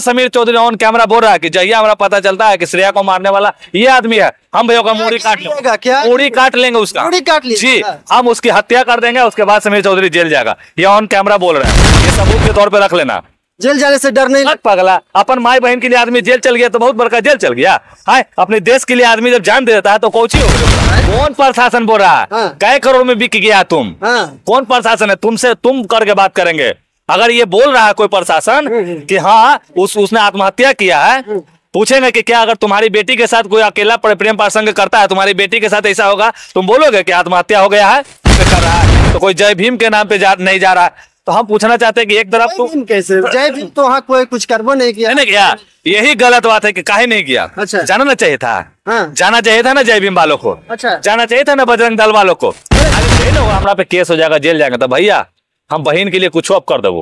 Sameer Chaudhary on camera बोल रहा है कि जहिया हमारा पता चलता है कि श्रेया को मारने वाला ये आदमी है हम भैया का मूड़ी काट लेंगे क्या मूड़ी काट लेंगे उसका काट जी हम उसकी हत्या कर देंगे उसके बाद समीर चौधरी जेल जाएगा ये ऑन कैमरा बोल रहे हैं ये सबूत के तौर पर रख लेना जेल जाने से डर नहीं पगला अपन माई बहन के लिए आदमी जेल चल गया तो बहुत बड़का जेल चल गया है हाँ, अपने देश के लिए आदमी जब जान दे देता है तो कोची हो हाँ। कौन प्रशासन बोल रहा है हाँ। कई करोड़ में बिक गया तुम कौन प्रशासन है तुमसे तुम करके बात करेंगे अगर ये बोल रहा है कोई प्रशासन हम्म, हम्म। कि हाँ उस उसने आत्महत्या किया है हम्म। पूछेंगे कि क्या अगर तुम्हारी बेटी के साथ कोई अकेला प्रेम प्रसंग करता है तुम्हारी बेटी के साथ ऐसा होगा तुम बोलोगे कि आत्महत्या हो गया है कर रहा है तो कोई जय भीम के नाम पे जा नहीं जा रहा है तो हम पूछना चाहते हैं कि एक तरफ तो कैसे जय भीम तो हाँ कोई कुछ कर्म नहीं किया नहीं किया यही गलत बात है कि काहे नहीं किया अच्छा जाना ना चाहिए था हाँ। जाना चाहिए था ना जय भीम वालों को अच्छा जाना चाहिए था ना बजरंग दल वालों को अरे हमारा पे केस हो जाएगा जेल जाएगा तो भैया हम बहन के लिए कुछ अब कर देव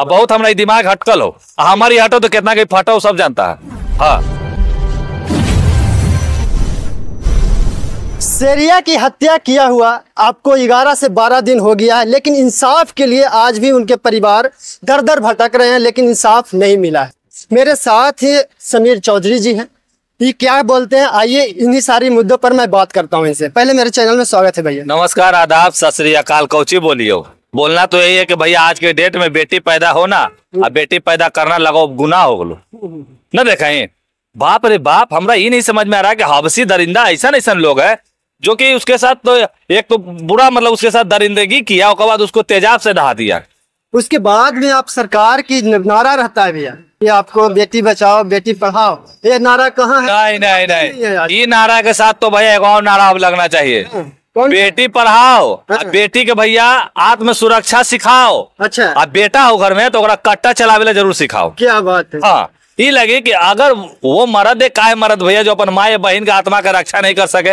अब बहुत हमारा दिमाग हटकल हो हमारी हटो तो कितना कहीं फटो सब जानता है हाँ सेरिया की हत्या किया हुआ आपको 11 से 12 दिन हो गया है लेकिन इंसाफ के लिए आज भी उनके परिवार दर दर भटक रहे हैं लेकिन इंसाफ नहीं मिला है मेरे साथ ही समीर चौधरी जी हैं ये क्या बोलते हैं आइए इन्हीं सारी मुद्दों पर मैं बात करता हूँ इनसे पहले मेरे चैनल में स्वागत है भैया नमस्कार आदाब सत श्री अकाल कौची बोलियो बोलना तो यही है कि भैया आज के डेट में बेटी पैदा होना और बेटी पैदा करना लगो गुना हो गलो न ही बाप रे बाप हमारा ये नहीं समझ में आ रहा है कि हबसी दरिंदा ऐसा ऐसा लोग है जो कि उसके साथ तो एक तो बुरा मतलब उसके साथ दरिंदगी किया उसके बाद उसको तेजाब से नहा दिया उसके बाद में आप सरकार की नारा रहता है भैया कि आपको बेटी बचाओ बेटी पढ़ाओ ये नारा कहाँ है नहीं नहीं नहीं ये नारा के साथ तो भैया एक और नारा अब लगना चाहिए हाँ। कौन? बेटी पढ़ाओ हाँ। बेटी के भैया आत्म सुरक्षा सिखाओ अच्छा आ बेटा हो घर में तो कट्टा चलावे ला जरूर सिखाओ क्या बात है हाँ ये लगे कि अगर वो मरद है काहे मरद भैया जो अपन माए बहन के आत्मा का रक्षा नहीं कर सके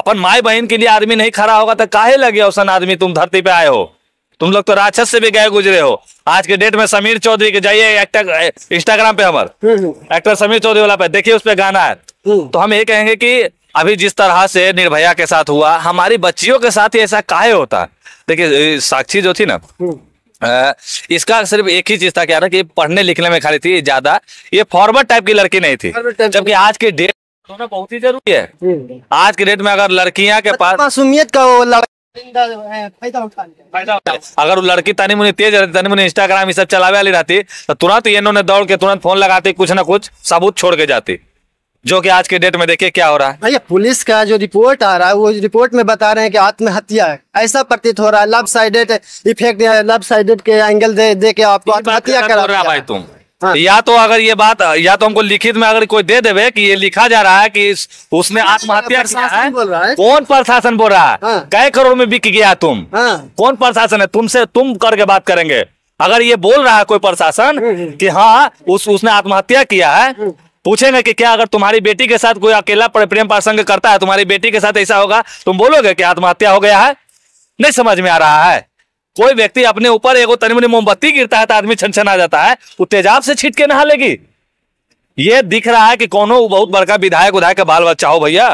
अपन माए बहन के लिए आदमी नहीं खड़ा होगा तो काहे लगे औसन आदमी तुम धरती पे आए हो तुम लोग तो राक्षस से भी गए गुजरे हो आज के डेट में समीर चौधरी के जाइए एक्टर इंस्टाग्राम eh, पे हमारे एक्टर हम्म, हम्म। समीर चौधरी वाला पे देखिए उस पर गाना है हम्म। तो हम ये कहेंगे कि अभी जिस तरह से निर्भया के साथ हुआ हमारी बच्चियों के साथ ही ऐसा काहे होता देखिये देखिए साक्षी जो थी ना इसका सिर्फ एक ही चीज था क्या था कि पढ़ने लिखने में खाली थी ज्यादा ये फॉरवर्ड टाइप की लड़की नहीं थी जबकि आज के डेट तो होना बहुत ही जरूरी है आज के डेट में अगर लड़कियां के पास मासूमियत का वो अगर लड़की तनी मुनी तेज रहती तनी मुनी इंस्टाग्राम सब चलावे वाली रहती तो तुरंत ये इन्होंने दौड़ के तुरंत फोन लगाती कुछ ना कुछ सबूत छोड़ के जाती जो कि आज के डेट में देखिए क्या हो रहा है भैया पुलिस का जो रिपोर्ट आ रहा है वो रिपोर्ट में बता रहे हैं कि आत्महत्या है ऐसा प्रतीत हो रहा है love sided effect love sided के एंगल दे दे के आपको आत्महत्या कर रहा है भाई तुम हाँ। या तो अगर ये बात या तो हमको लिखित में अगर कोई दे देवे कि ये लिखा जा रहा है कि उसने आत्महत्या किया है कौन प्रशासन बोल रहा है हाँ। कई करोड़ में बिक गया तुम हाँ। कौन प्रशासन है तुमसे तुम करके बात करेंगे अगर ये बोल रहा है कोई प्रशासन हम्म, हम्म। कि हाँ उस उसने आत्महत्या किया है हम्म। पूछेंगे कि क्या अगर तुम्हारी बेटी के साथ कोई अकेला प्रेम प्रसंग करता है तुम्हारी बेटी के साथ ऐसा होगा तुम बोलोगे की आत्महत्या हो गया है नहीं समझ में आ रहा है कोई व्यक्ति अपने ऊपर एगो तनिमनी मोमबत्ती गिरता है तो आदमी छन आ जाता है वो तेजाब से छिटके नहा लेगी ये दिख रहा है कि कोनो बहुत बड़का विधायक उधायक का बाल बच्चा हो भैया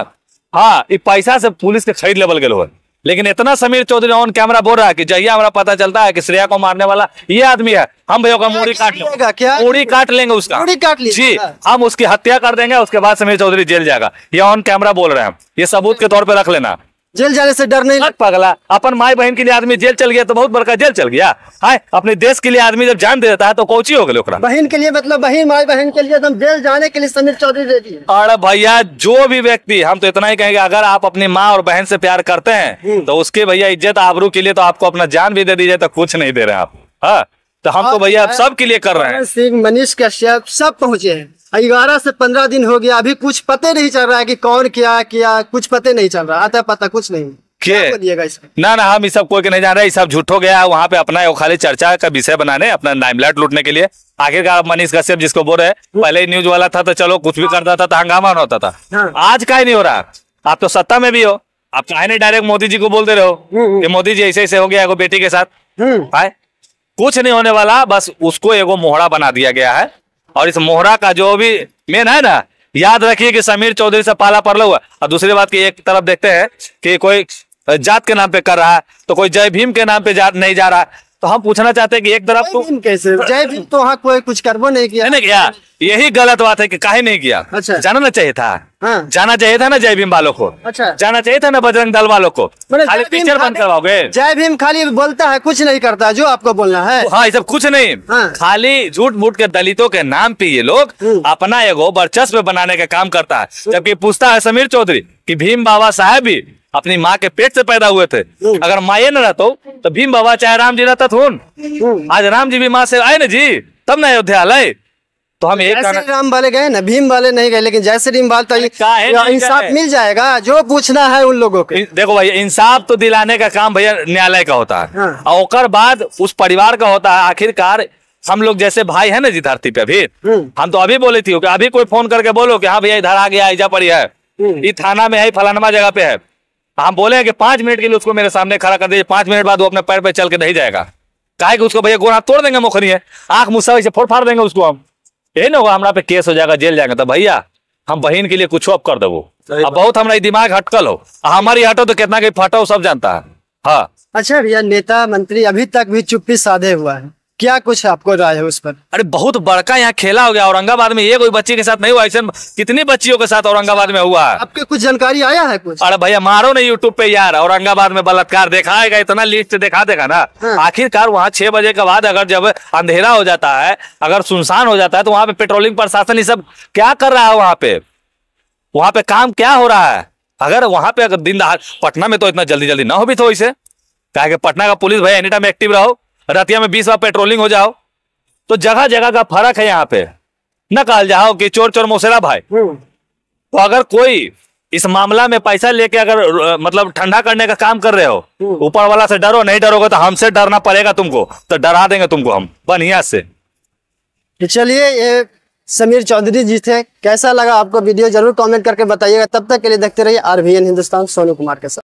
हाँ ये पैसा से पुलिस के खरीद लेवल है लेकिन इतना समीर चौधरी ऑन कैमरा बोल रहा है कि जहिया हमारा पता चलता है कि श्रेया को मारने वाला ये आदमी है हम भैया का मूड़ी काट लेंगे मूड़ी काट लेंगे उसका काट जी हाँ। हम उसकी हत्या कर देंगे उसके बाद समीर चौधरी जेल जाएगा ये ऑन कैमरा बोल रहे हैं ये सबूत के तौर पर रख लेना जेल जाने से डर नहीं लग पगला अपन माई बहन के लिए आदमी जेल चल गया तो बहुत बड़का जेल चल गया हाय अपने देश के लिए आदमी जब जान दे देता है तो कोची हो गए बहन के लिए मतलब बहन माई बहन के लिए एकदम तो जेल जाने के लिए समीर चौधरी दे दिए अरे भैया जो भी व्यक्ति हम तो इतना ही कहेंगे अगर आप अपनी माँ और बहन से प्यार करते हैं हम्म। तो उसके भैया इज्जत आबरू के लिए तो आपको अपना जान भी दे दी जाए तो कुछ नहीं दे रहे आप हाँ तो हम तो भैया आप सब के लिए कर रहे हैं सिंह मनीष कश्यप सब पहुंचे हैं ग्यारह से पंद्रह दिन हो गया अभी कुछ पते नहीं चल रहा है कि कौन क्या किया कुछ पते नहीं चल रहा आता पता कुछ नहीं के ना ना हम इस सब कोई के नहीं जान रहे सब झूठ हो गया वहाँ पे अपना खाली चर्चा का विषय बनाने अपना नाइमलाइट लूटने के लिए आखिरकार मनीष कश्यप जिसको बोल रहे हाँ। पहले न्यूज वाला था तो चलो कुछ भी हाँ। करता था तो हंगामा होता था हाँ। आज का ही नहीं हो रहा आप तो सत्ता में भी हो आप चाहे नहीं डायरेक्ट मोदी जी को बोलते रहो रहे हम्म, हो हम्म। कि मोदी जी ऐसे ऐसे हो गया बेटी के साथ हम्म। कुछ नहीं होने वाला बस उसको एगो मोहरा बना दिया गया है और इस मोहरा का जो भी मेन है ना याद रखिए कि समीर चौधरी से पाला पड़ हुआ और दूसरी बात की एक तरफ देखते हैं कि कोई जात के नाम पे कर रहा है तो कोई जय भीम के नाम पे जा नहीं जा रहा तो हम पूछना चाहते हैं कि एक तरफ कैसे जय भीम तो हाँ कोई कुछ करबो नहीं किया नहीं किया यही गलत बात है कि काहे नहीं किया अच्छा जाना ना चाहिए था हाँ। जाना चाहिए था ना जय भीम वालों को अच्छा जाना चाहिए था ना बजरंग दल वालों को खाली पिक्चर बंद करवाओगे जय भीम खाली बोलता है कुछ नहीं करता जो आपको बोलना है हाँ ये सब कुछ नहीं हाँ। खाली झूठ मूठ के दलितों के नाम पे ये लोग हाँ। अपना एगो वर्चस्व बनाने का काम करता है हाँ। जबकि पूछता है समीर चौधरी की भीम बाबा साहेब भी अपनी माँ के पेट से पैदा हुए थे हम्म। अगर माँ ये न रहते तो भीम बाबा चाहे राम जी रहता थोन तो हम्म। आज राम जी भी माँ से आए ना जी तब ना अयोध्या आए तो हम एक राम वाले गए ना भीम वाले नहीं गए लेकिन जैसे भीम वाले तो इंसाफ मिल जाएगा जो पूछना है उन लोगों को देखो भैया इंसाफ तो दिलाने का काम भैया न्यायालय का होता है हाँ। और बाद उस परिवार का होता है आखिरकार हम लोग जैसे भाई है ना जी धरती पे अभी हम्म। हम तो अभी बोले थी अभी कोई फोन करके बोलो कि हाँ भैया इधर आ गया इजा पड़ी है ये थाना में है फलानवा जगह पे है तो हम बोले कि पांच मिनट के लिए उसको मेरे सामने खड़ा कर दीजिए पांच मिनट बाद वो अपने पैर पे चल के नहीं जाएगा कहे कि उसको भैया गोरा तोड़ देंगे मुखरी है आंख मुस्सा से फोड़ फाड़ देंगे उसको हम यही ना होगा हमारा पे केस हो जाएगा जेल जाएगा तो भैया हम बहन के लिए कुछ अब कर देवो अब बहुत हमारा दिमाग हटकल हो हमारी हटो तो कितना कहीं फटो सब जानता है हाँ अच्छा भैया नेता मंत्री अभी तक भी चुप्पी साधे हुआ है क्या कुछ आपको राय है उस पर अरे बहुत बड़का यहाँ खेला हो गया औरंगाबाद में ये कोई बच्ची के साथ नहीं हुआ ऐसा कितनी बच्चियों के साथ औरंगाबाद में हुआ आपके कुछ जानकारी आया है कुछ अरे भैया मारो ना यूट्यूब पे यार औरंगाबाद में बलात्कार दिखाएगा इतना लिस्ट दिखा देगा ना हाँ। आखिरकार वहाँ छह बजे के बाद अगर जब अंधेरा हो जाता है अगर सुनसान हो जाता है तो वहाँ पे पेट्रोलिंग प्रशासन ये सब क्या कर रहा है वहाँ पे वहाँ पे काम क्या हो रहा है अगर वहाँ पे अगर दिन दहाड़ पटना में तो इतना जल्दी जल्दी ना हो भी तो इसे क्या पटना का पुलिस भैया एनी टाइम एक्टिव रहो रतिया में बीस बार पेट्रोलिंग हो जाओ तो जगह जगह का फर्क है यहाँ पे न कहा जाओ कि चोर चोर मोसेरा भाई हम्म। तो अगर कोई इस मामला में पैसा लेके अगर मतलब ठंडा करने का काम कर रहे हो हम्म। ऊपर वाला से डरो नहीं डरोगे तो हमसे डरना पड़ेगा तुमको तो डरा देंगे तुमको हम बनिया से तो चलिए ये समीर चौधरी जी थे कैसा लगा आपको वीडियो जरूर कमेंट करके बताइएगा तब तक के लिए देखते रहिए आरबीएन हिंदुस्तान सोनू कुमार के साथ